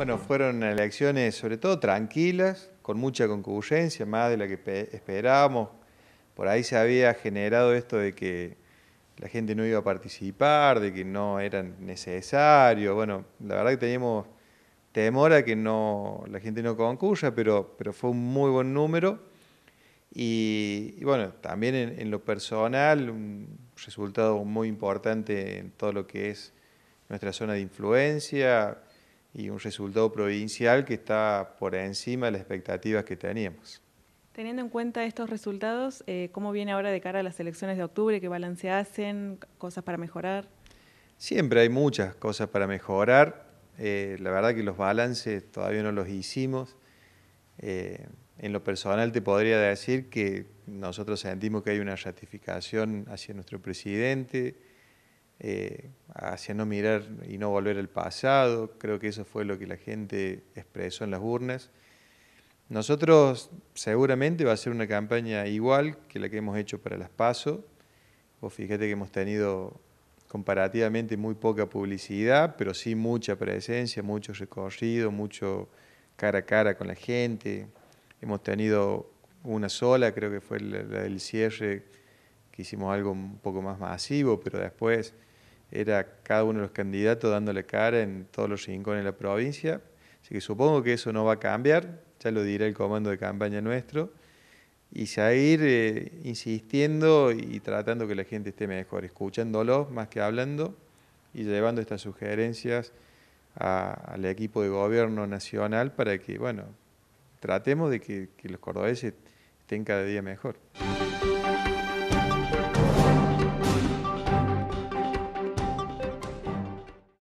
Bueno, fueron elecciones sobre todo tranquilas, con mucha concurrencia, más de la que esperábamos. Por ahí se había generado esto de que la gente no iba a participar, de que no eran necesarios. Bueno, la verdad que teníamos temor a que no, la gente no concurra, pero, pero fue un muy buen número. Y, bueno, también en, lo personal, un resultado muy importante en todo lo que es nuestra zona de influencia y un resultado provincial que está por encima de las expectativas que teníamos. Teniendo en cuenta estos resultados, eh, ¿cómo viene ahora de cara a las elecciones de octubre? ¿Qué balance hacen? ¿Cosas para mejorar? Siempre hay muchas cosas para mejorar. Eh, la verdad que los balances todavía no los hicimos. Eh, en lo personal te podría decir que nosotros sentimos que hay una ratificación hacia nuestro presidente, eh, hacia no mirar y no volver al pasado. Creo que eso fue lo que la gente expresó en las urnas. Nosotros seguramente va a ser una campaña igual que la que hemos hecho para las PASO. o fíjate que hemos tenido comparativamente muy poca publicidad, pero sí mucha presencia, mucho recorrido, mucho cara a cara con la gente. Hemos tenido una sola, creo que fue la del cierre, que hicimos algo un poco más masivo, pero después era cada uno de los candidatos dándole cara en todos los rincones de la provincia. Así que supongo que eso no va a cambiar, ya lo dirá el comando de campaña nuestro, y seguir eh, insistiendo y tratando que la gente esté mejor, escuchándolo más que hablando y llevando estas sugerencias al equipo de gobierno nacional para que, bueno, tratemos de que los cordobeses estén cada día mejor.